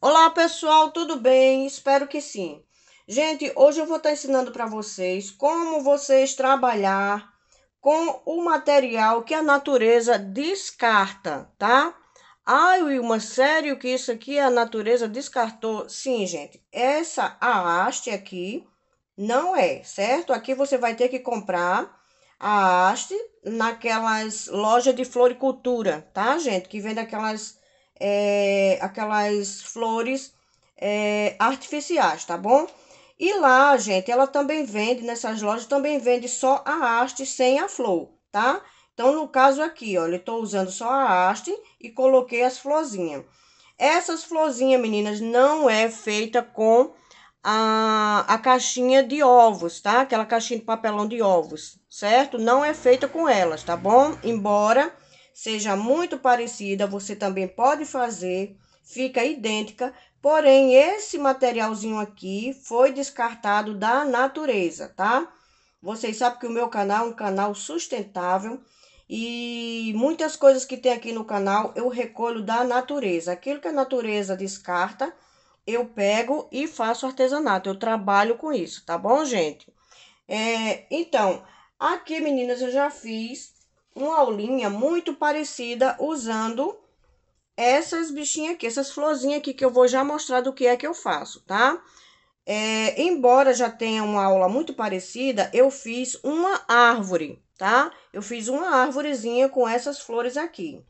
Olá pessoal, tudo bem? Espero que sim. Gente, hoje eu vou estar ensinando para vocês como vocês trabalhar com o material que a natureza descarta, tá? Ai, Wilma, sério que isso aqui a natureza descartou? Sim, gente, essa a haste aqui não é, certo? Aqui você vai ter que comprar a haste naquelas lojas de floricultura, tá, gente? Que vende aquelas é, aquelas flores é, artificiais, tá bom? E lá, gente, ela também vende, nessas lojas, também vende só a haste sem a flor, tá? Então, no caso aqui, olha, eu tô usando só a haste e coloquei as florzinhas. Essas florzinhas, meninas, não é feita com a, a caixinha de ovos, tá? Aquela caixinha de papelão de ovos, certo? Não é feita com elas, tá bom? Embora seja muito parecida, você também pode fazer, fica idêntica, porém esse materialzinho aqui foi descartado da natureza, tá? Vocês sabem que o meu canal é um canal sustentável e muitas coisas que tem aqui no canal eu recolho da natureza. Aquilo que a natureza descarta, eu pego e faço artesanato. Eu trabalho com isso, tá bom, gente? É, então, aqui, meninas, eu já fiz uma aulinha muito parecida usando essas bichinhas aqui, essas florzinhas aqui que eu vou já mostrar do que é que eu faço, tá? É, embora já tenha uma aula muito parecida, eu fiz uma árvore, tá? Eu fiz uma árvorezinha com essas flores aqui.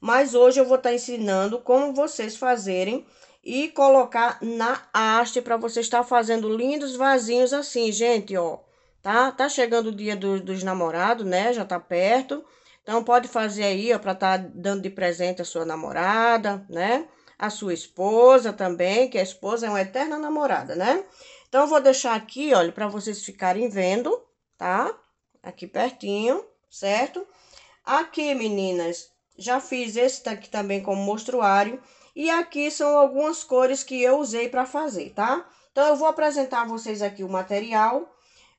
Mas hoje eu vou estar tá ensinando como vocês fazerem e colocar na haste para vocês estar tá fazendo lindos vasinhos assim, gente, ó tá? Tá chegando o dia do, dos namorados, né? Já tá perto. Então pode fazer aí, ó, para tá dando de presente a sua namorada, né? A sua esposa também, que a esposa é uma eterna namorada, né? Então eu vou deixar aqui, olha, para vocês ficarem vendo, tá? Aqui pertinho, certo? Aqui, meninas, já fiz esse aqui também como mostruário. E aqui são algumas cores que eu usei para fazer, tá? Então eu vou apresentar a vocês aqui o material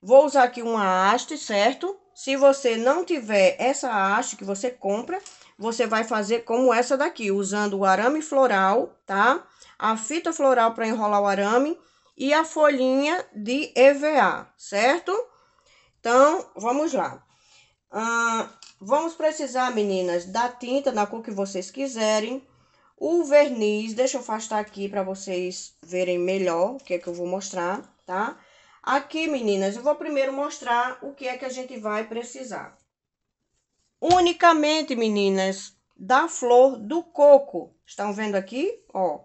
Vou usar aqui uma haste, certo? Se você não tiver essa haste que você compra, você vai fazer como essa daqui, usando o arame floral, tá? A fita floral para enrolar o arame e a folhinha de EVA, certo? Então, vamos lá. vamos precisar, meninas, da tinta, na cor que vocês quiserem. O verniz, deixa eu afastar aqui para vocês verem melhor o que é que eu vou mostrar, tá? Tá? Aqui, meninas, eu vou primeiro mostrar o que é que a gente vai precisar. Unicamente, meninas, da flor do coco. Estão vendo aqui? Ó,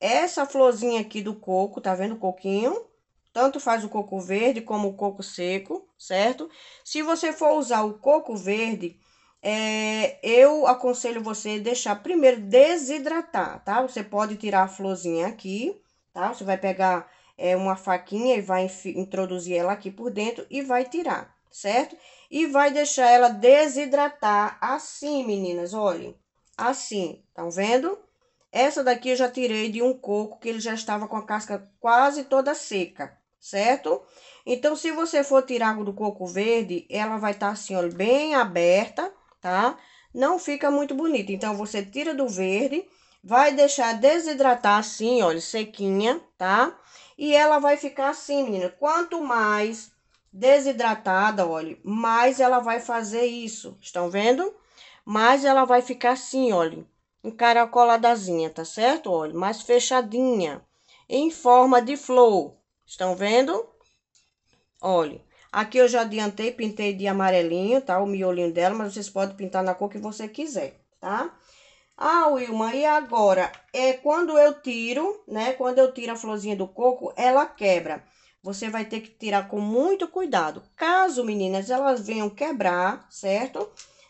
essa florzinha aqui do coco, tá vendo o coquinho? Tanto faz o coco verde como o coco seco, certo? Se você for usar o coco verde, é, eu aconselho você deixar primeiro desidratar, tá? Você pode tirar a florzinha aqui, tá? Você vai pegar é, uma faquinha e vai introduzir ela aqui por dentro e vai tirar, certo? E vai deixar ela desidratar assim, meninas, olhem, assim, estão vendo? Essa daqui eu já tirei de um coco que ele já estava com a casca quase toda seca, certo? Então, se você for tirar do coco verde, ela vai estar tá assim, olha, bem aberta, tá? Não fica muito bonita. Então, você tira do verde, vai deixar desidratar assim, olha, sequinha, tá? E ela vai ficar assim, menina. Quanto mais desidratada, olha, mais ela vai fazer isso. Estão vendo? Mais ela vai ficar assim, olha, encaracoladazinha, tá certo? Olha, mais fechadinha, em forma de flor. Estão vendo? Olha, aqui eu já adiantei, pintei de amarelinho, tá? O miolinho dela, mas vocês podem pintar na cor que você quiser, tá? Ah, Wilma, e agora? É quando eu tiro, né? Quando eu tiro a florzinha do coco, ela quebra. Você vai ter que tirar com muito cuidado. Caso, meninas, elas venham quebrar, certo?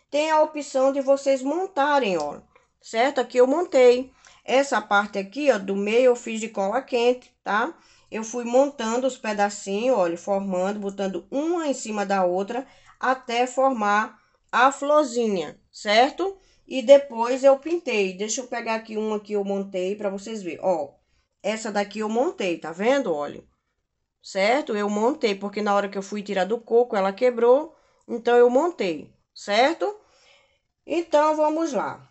Tem a opção de vocês montarem, ó. Certo? Aqui eu montei. Essa parte aqui, ó, do meio eu fiz de cola quente, tá? Eu fui montando os pedacinhos, olha, formando, botando uma em cima da outra, até formar a florzinha, certo? E depois eu pintei. Deixa eu pegar aqui uma que eu montei para vocês verem. Ó, essa daqui eu montei, tá vendo? Olha, certo? Eu montei, porque na hora que eu fui tirar do coco, ela quebrou. Então, eu montei, certo? Então, vamos lá.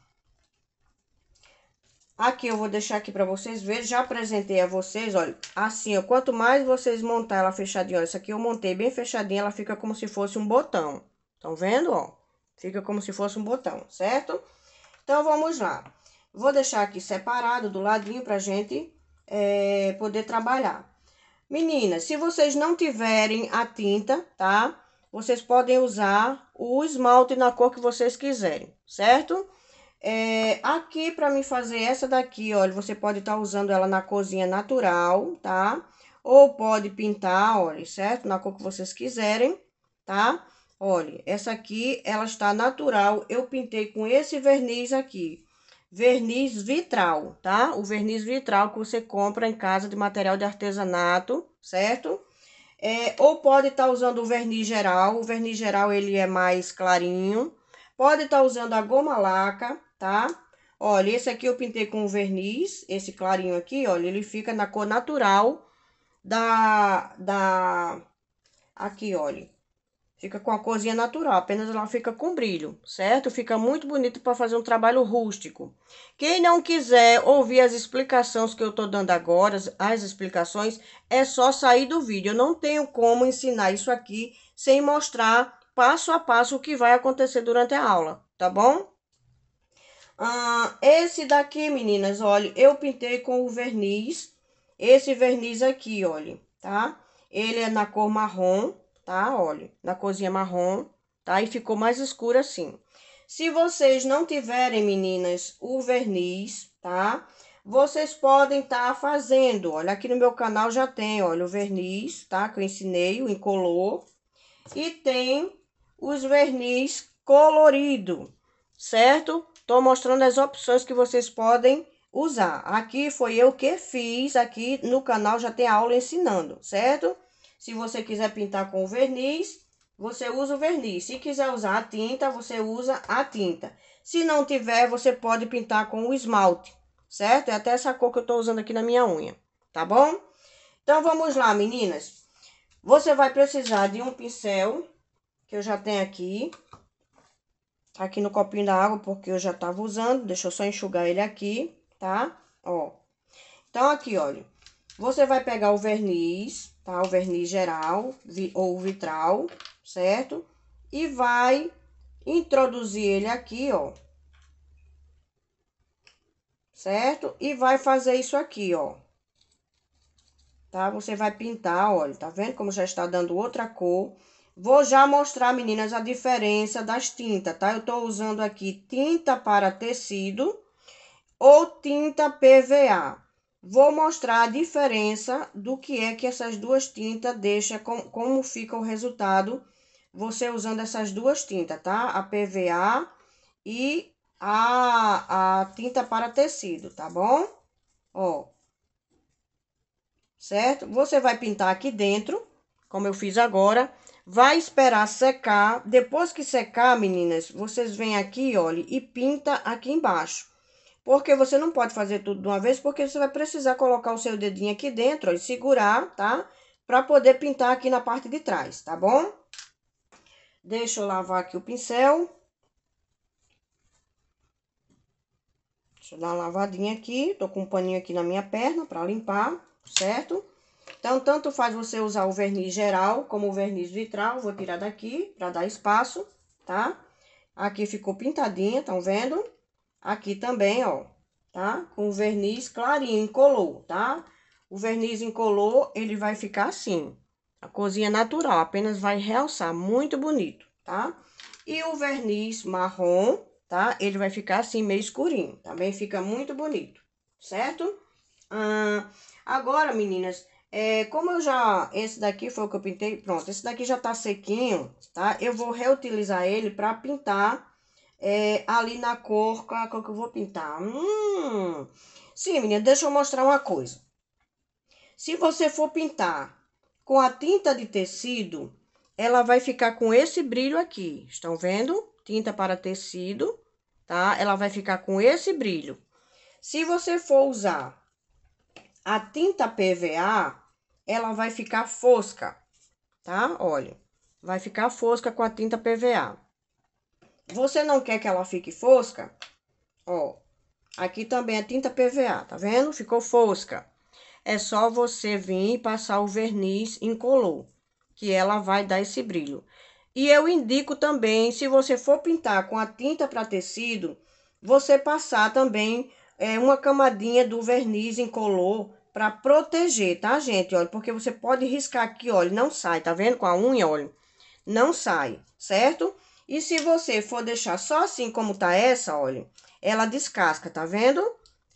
Aqui eu vou deixar aqui para vocês verem, já apresentei a vocês, olha, assim, ó, quanto mais vocês montar ela fechadinha, ó, essa aqui eu montei bem fechadinha, ela fica como se fosse um botão. Estão vendo, ó? Fica como se fosse um botão, certo? Então, vamos lá. Vou deixar aqui separado do ladinho pra gente é, poder trabalhar. Meninas, se vocês não tiverem a tinta, tá? Vocês podem usar o esmalte na cor que vocês quiserem, certo? É, aqui, pra mim fazer essa daqui, olha, você pode estar tá usando ela na cozinha natural, tá? Ou pode pintar, olha, certo? Na cor que vocês quiserem, tá? Tá? Olha, essa aqui, ela está natural. Eu pintei com esse verniz aqui. Verniz vitral, tá? O verniz vitral que você compra em casa de material de artesanato, certo? É, ou pode estar tá usando o verniz geral. O verniz geral, ele é mais clarinho. Pode estar tá usando a goma laca, tá? Olha, esse aqui eu pintei com verniz, esse clarinho aqui, olha, ele fica na cor natural da... da aqui, olha Fica com a corzinha natural, apenas ela fica com brilho, certo? Fica muito bonito para fazer um trabalho rústico. Quem não quiser ouvir as explicações que eu estou dando agora, as explicações, é só sair do vídeo. Eu não tenho como ensinar isso aqui sem mostrar passo a passo o que vai acontecer durante a aula, tá bom? Ah, esse daqui, meninas, olha, eu pintei com o verniz. Esse verniz aqui, olha, tá? Ele é na cor marrom, tá? Olha, na cozinha marrom, tá? E ficou mais escuro assim. Se vocês não tiverem, meninas, o verniz, tá? Vocês podem estar tá fazendo, olha, aqui no meu canal já tem, olha, o verniz, tá? Que eu ensinei, o incolor. E tem os verniz colorido, certo? Tô mostrando as opções que vocês podem usar. Aqui foi eu que fiz, aqui no canal já tem aula ensinando, certo? Se você quiser pintar com verniz, você usa o verniz. Se quiser usar a tinta, você usa a tinta. Se não tiver, você pode pintar com o esmalte, certo? É até essa cor que eu estou usando aqui na minha unha, tá bom? Então, vamos lá, meninas. Você vai precisar de um pincel, que eu já tenho aqui. Aqui no copinho da água, porque eu já estava usando. Deixa eu só enxugar ele aqui, tá? Ó. Então, aqui, olha. Você vai pegar o verniz, tá? O verniz geral ou vitral, certo? E vai introduzir ele aqui, ó. Certo? E vai fazer isso aqui, ó. Tá? Você vai pintar, olha, tá vendo como já está dando outra cor? Vou já mostrar, meninas, a diferença das tintas, tá? Eu tô usando aqui tinta para tecido ou tinta PVA. Vou mostrar a diferença do que é que essas duas tintas deixam, com, como fica o resultado você usando essas duas tintas, tá? A PVA e a, a tinta para tecido, tá bom? Ó. Certo? Você vai pintar aqui dentro, como eu fiz agora. Vai esperar secar. Depois que secar, meninas, vocês vêm aqui, olha, e pinta aqui embaixo. Porque você não pode fazer tudo de uma vez, porque você vai precisar colocar o seu dedinho aqui dentro ó, e segurar, tá? Pra poder pintar aqui na parte de trás, tá bom? Deixa eu lavar aqui o pincel. Deixa eu dar uma lavadinha aqui. Tô com um paninho aqui na minha perna pra limpar, certo? Então, tanto faz você usar o verniz geral como o verniz vitral. Vou tirar daqui pra dar espaço, tá? Aqui ficou pintadinha, estão vendo? Aqui também, ó, tá? Com verniz clarinho, incolor, tá? O verniz incolor, ele vai ficar assim. A cozinha natural, apenas vai realçar, muito bonito, tá? E o verniz marrom, tá? Ele vai ficar assim, meio escurinho, também fica muito bonito, certo? Ah, agora, meninas, é, como eu já... Esse daqui foi o que eu pintei, pronto. Esse daqui já tá sequinho, tá? Eu vou reutilizar ele pra pintar é, ali na cor, com é a cor que eu vou pintar? Hum. Sim, menina, deixa eu mostrar uma coisa. Se você for pintar com a tinta de tecido, ela vai ficar com esse brilho aqui. Estão vendo? Tinta para tecido, tá? Ela vai ficar com esse brilho. Se você for usar a tinta PVA, ela vai ficar fosca, tá? Olha, vai ficar fosca com a tinta PVA. Você não quer que ela fique fosca? Ó, aqui também é tinta PVA, tá vendo? Ficou fosca. É só você vir e passar o verniz incolor, que ela vai dar esse brilho. E eu indico também, se você for pintar com a tinta para tecido, você passar também é, uma camadinha do verniz incolor para proteger, tá, gente? Olha, porque você pode riscar aqui, olha, não sai, tá vendo? Com a unha, olha, não sai, certo? E se você for deixar só assim como tá essa, olha, ela descasca, tá vendo?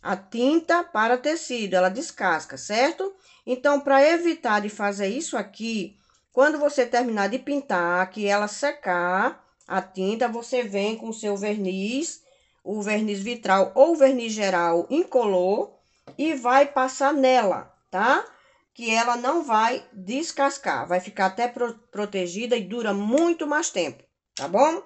A tinta para tecido, ela descasca, certo? Então, para evitar de fazer isso aqui, quando você terminar de pintar, que ela secar a tinta, você vem com o seu verniz, o verniz vitral ou verniz geral incolor e vai passar nela, tá? Que ela não vai descascar, vai ficar até pro protegida e dura muito mais tempo tá bom?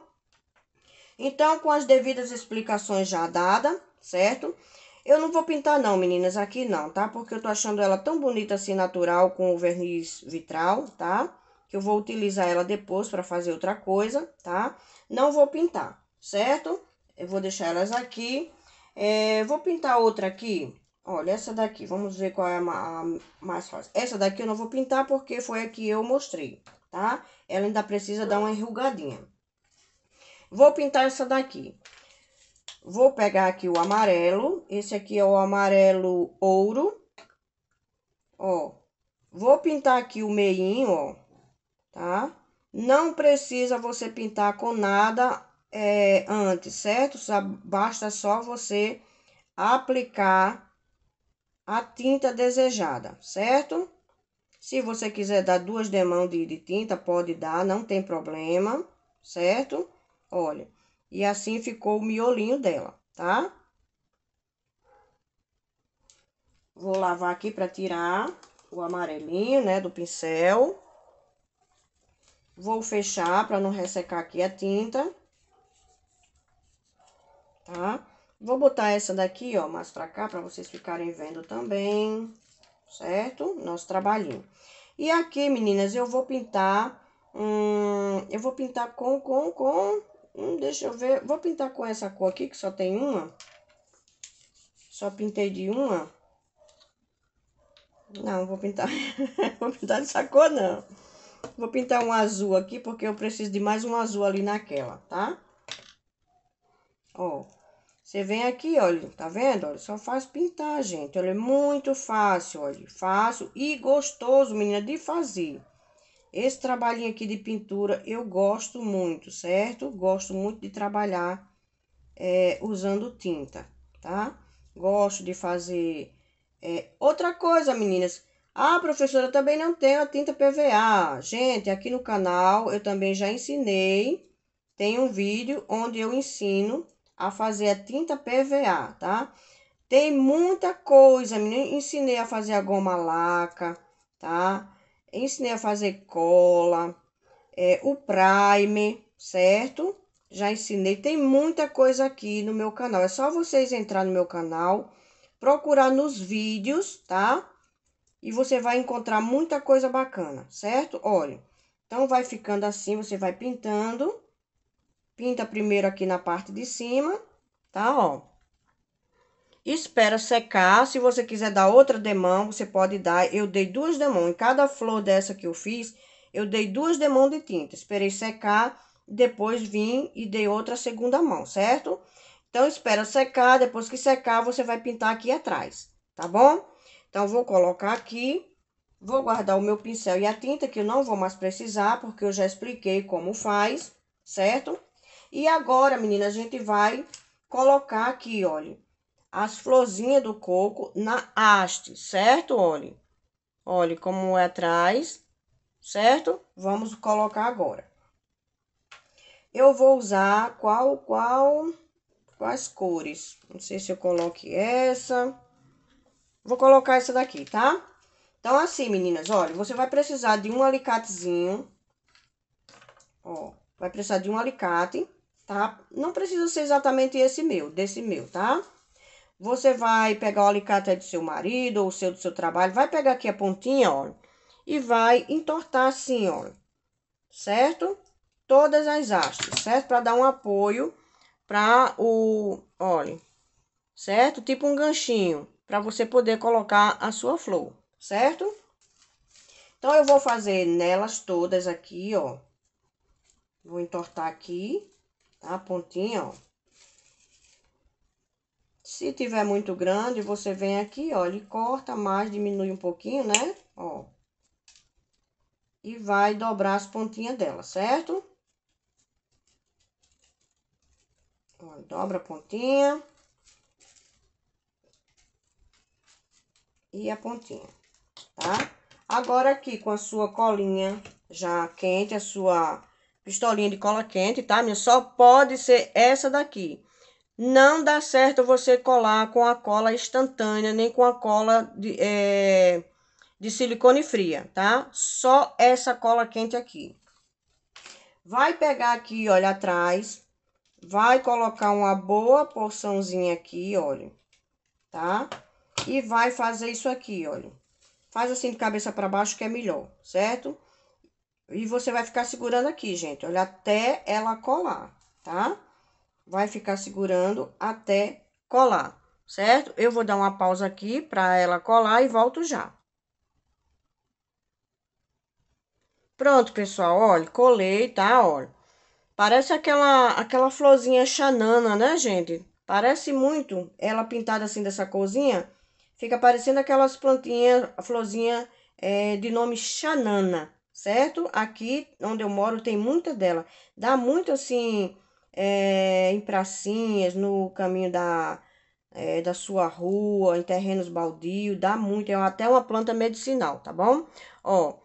Então, com as devidas explicações já dada, certo? Eu não vou pintar não, meninas, aqui não, tá? Porque eu tô achando ela tão bonita assim, natural, com o verniz vitral, tá? Que eu vou utilizar ela depois para fazer outra coisa, tá? Não vou pintar, certo? Eu vou deixar elas aqui. É, vou pintar outra aqui. Olha, essa daqui, vamos ver qual é a mais fácil. Essa daqui eu não vou pintar porque foi a que eu mostrei, tá? Ela ainda precisa dar uma enrugadinha. Vou pintar essa daqui. Vou pegar aqui o amarelo. Esse aqui é o amarelo ouro. Ó. Vou pintar aqui o meinho, ó. Tá? Não precisa você pintar com nada é, antes, certo? Só, basta só você aplicar a tinta desejada, certo? Se você quiser dar duas demãos de, de tinta, pode dar, não tem problema, certo? Olha, e assim ficou o miolinho dela, tá? Vou lavar aqui para tirar o amarelinho, né, do pincel. Vou fechar para não ressecar aqui a tinta. Tá? Vou botar essa daqui, ó, mais pra cá, pra vocês ficarem vendo também, certo? Nosso trabalhinho. E aqui, meninas, eu vou pintar, hum, eu vou pintar com, com, com Hum, deixa eu ver. Vou pintar com essa cor aqui, que só tem uma. Só pintei de uma. Não, vou pintar. vou pintar dessa cor, não. Vou pintar um azul aqui, porque eu preciso de mais um azul ali naquela, tá? Ó. Você vem aqui, olha, tá vendo? Olha, só faz pintar, gente. Olha, é muito fácil, olha. Fácil e gostoso, menina, de fazer. Esse trabalhinho aqui de pintura eu gosto muito, certo? Gosto muito de trabalhar é, usando tinta, tá? Gosto de fazer... É. Outra coisa, meninas. Ah, professora, eu também não tenho a tinta PVA. Gente, aqui no canal eu também já ensinei. Tem um vídeo onde eu ensino a fazer a tinta PVA, tá? Tem muita coisa, menina. Ensinei a fazer a goma laca, Tá? ensinei a fazer cola, é, o prime, certo? Já ensinei, tem muita coisa aqui no meu canal. É só vocês entrar no meu canal, procurar nos vídeos, tá? E você vai encontrar muita coisa bacana, certo? Olha, então vai ficando assim, você vai pintando. Pinta primeiro aqui na parte de cima, tá? Ó. Espera secar. Se você quiser dar outra demão, você pode dar. Eu dei duas demão. Em cada flor dessa que eu fiz, eu dei duas demão de tinta. Esperei secar, depois vim e dei outra segunda mão, certo? Então, espera secar. Depois que secar, você vai pintar aqui atrás, tá bom? Então, vou colocar aqui. Vou guardar o meu pincel e a tinta, que eu não vou mais precisar, porque eu já expliquei como faz, certo? E agora, menina, a gente vai colocar aqui, olha as florzinhas do coco na haste, certo? Olhe, olhe como é atrás, certo? Vamos colocar agora. Eu vou usar qual, qual, quais cores? Não sei se eu coloque essa. Vou colocar essa daqui, tá? Então, assim, meninas, olha, você vai precisar de um alicatezinho. Ó, vai precisar de um alicate, tá? Não precisa ser exatamente esse meu, desse meu, tá? Tá? Você vai pegar o alicate do seu marido ou o seu do seu trabalho, vai pegar aqui a pontinha, ó, e vai entortar assim, ó, certo? Todas as hastes, certo? Para dar um apoio para o, olha, certo? Tipo um ganchinho, para você poder colocar a sua flor, certo? Então, eu vou fazer nelas todas aqui, ó. Vou entortar aqui, tá? A pontinha, ó. Se tiver muito grande, você vem aqui, ó, e corta mais, diminui um pouquinho, né? Ó. E vai dobrar as pontinhas dela, certo? Ó, dobra a pontinha. E a pontinha, tá? Agora aqui com a sua colinha já quente, a sua pistolinha de cola quente, tá, minha? Só pode ser essa daqui. Não dá certo você colar com a cola instantânea, nem com a cola de, é, de silicone fria, tá? Só essa cola quente aqui. Vai pegar aqui, olha, atrás. Vai colocar uma boa porçãozinha aqui, olha. Tá? E vai fazer isso aqui, olha. Faz assim de cabeça para baixo que é melhor, certo? E você vai ficar segurando aqui, gente. Olha, até ela colar, tá? vai ficar segurando até colar, certo? Eu vou dar uma pausa aqui para ela colar e volto já. Pronto, pessoal, olha, colei, tá, olha. Parece aquela, aquela florzinha chanana, né, gente? Parece muito ela pintada assim dessa corzinha. Fica parecendo aquelas plantinhas, a florzinha é, de nome chanana, certo? Aqui onde eu moro tem muita dela. Dá muito assim é, em pracinhas, no caminho da, é, da sua rua, em terrenos baldios, dá muito, é até uma planta medicinal, tá bom? Ó,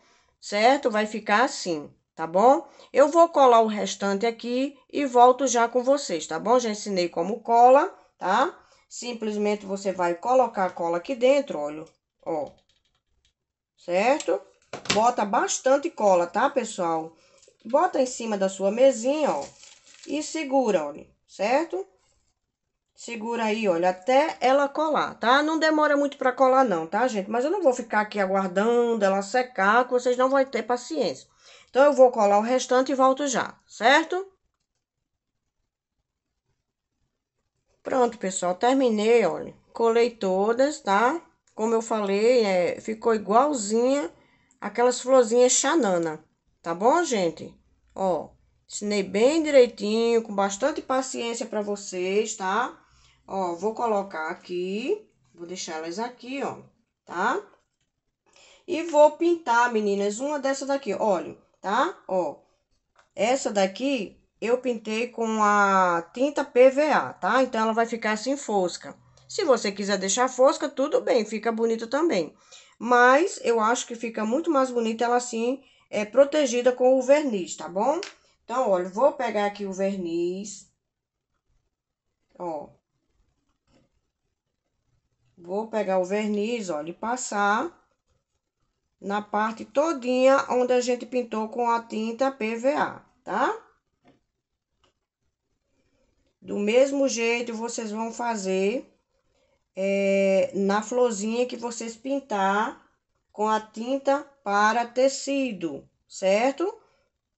certo? Vai ficar assim, tá bom? Eu vou colar o restante aqui e volto já com vocês, tá bom? Já ensinei como cola, tá? Simplesmente você vai colocar a cola aqui dentro, olha, ó, certo? Bota bastante cola, tá, pessoal? Bota em cima da sua mesinha, ó e segura, olha, certo? Segura aí, olha, até ela colar, tá? Não demora muito pra colar não, tá, gente? Mas eu não vou ficar aqui aguardando ela secar, que vocês não vão ter paciência. Então, eu vou colar o restante e volto já, certo? Pronto, pessoal, terminei, olha. Colei todas, tá? Como eu falei, é, ficou igualzinha aquelas florzinhas xanana, tá bom, gente? Ó, Ensinei bem direitinho, com bastante paciência para vocês, tá? Ó, vou colocar aqui, vou deixar elas aqui, ó, tá? E vou pintar, meninas, uma dessa daqui, olha, tá? Ó, essa daqui eu pintei com a tinta PVA, tá? Então, ela vai ficar assim fosca. Se você quiser deixar fosca, tudo bem, fica bonito também. Mas eu acho que fica muito mais bonita ela assim, é, protegida com o verniz, tá bom? Então, olha, vou pegar aqui o verniz. Ó. Vou pegar o verniz, olha, e passar na parte todinha onde a gente pintou com a tinta PVA, tá? Do mesmo jeito, vocês vão fazer é, na florzinha que vocês pintar com a tinta para tecido, certo?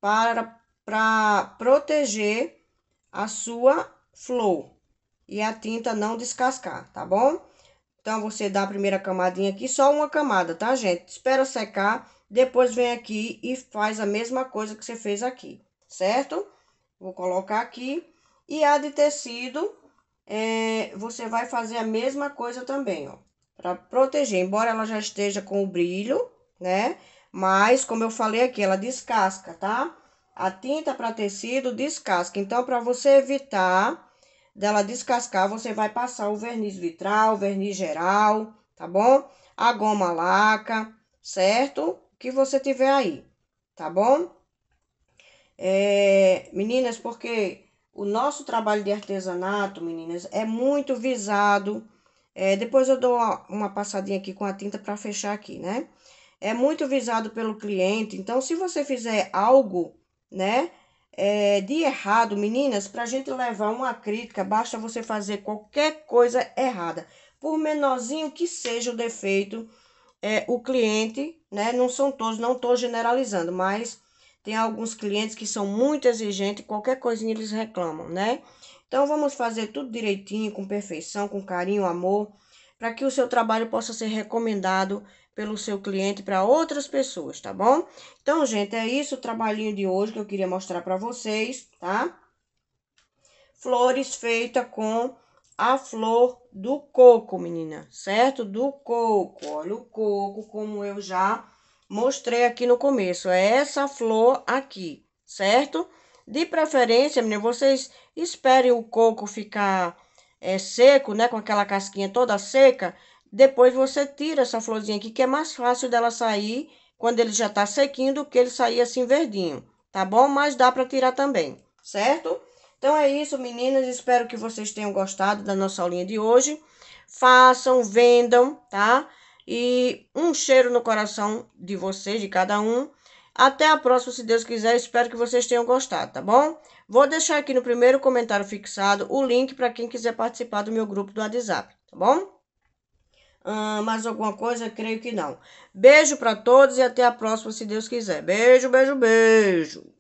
Para para proteger a sua flor e a tinta não descascar, tá bom? Então, você dá a primeira camadinha aqui, só uma camada, tá, gente? Espera secar, depois vem aqui e faz a mesma coisa que você fez aqui, certo? Vou colocar aqui. E a de tecido, é, você vai fazer a mesma coisa também, ó. Pra proteger, embora ela já esteja com o brilho, né? Mas, como eu falei aqui, ela descasca, tá? a tinta para tecido descasca. Então, para você evitar dela descascar, você vai passar o verniz vitral, verniz geral, tá bom? A goma laca, certo? O que você tiver aí, tá bom? É, meninas, porque o nosso trabalho de artesanato, meninas, é muito visado. É, depois eu dou uma passadinha aqui com a tinta para fechar aqui, né? É muito visado pelo cliente. Então, se você fizer algo né? É, de errado, meninas, para a gente levar uma crítica, basta você fazer qualquer coisa errada. Por menorzinho que seja o defeito, é, o cliente, né? Não são todos, não estou generalizando, mas tem alguns clientes que são muito exigentes, qualquer coisinha eles reclamam, né? Então vamos fazer tudo direitinho, com perfeição, com carinho, amor, para que o seu trabalho possa ser recomendado pelo seu cliente para outras pessoas, tá bom? Então, gente, é isso o trabalhinho de hoje que eu queria mostrar para vocês, tá? Flores feita com a flor do coco, menina, certo? Do coco. Olha o coco, como eu já mostrei aqui no começo. É essa flor aqui, certo? De preferência, menina, vocês esperem o coco ficar é, seco, né? Com aquela casquinha toda seca, depois você tira essa florzinha aqui, que é mais fácil dela sair quando ele já tá sequinho do que ele sair assim verdinho, tá bom? Mas dá para tirar também, certo? Então é isso, meninas. Espero que vocês tenham gostado da nossa aulinha de hoje. Façam, vendam, tá? E um cheiro no coração de vocês, de cada um. Até a próxima, se Deus quiser. Espero que vocês tenham gostado, tá bom? Vou deixar aqui no primeiro comentário fixado o link para quem quiser participar do meu grupo do WhatsApp, tá bom? Hum, mais alguma coisa? Creio que não. Beijo para todos e até a próxima, se Deus quiser. Beijo, beijo, beijo.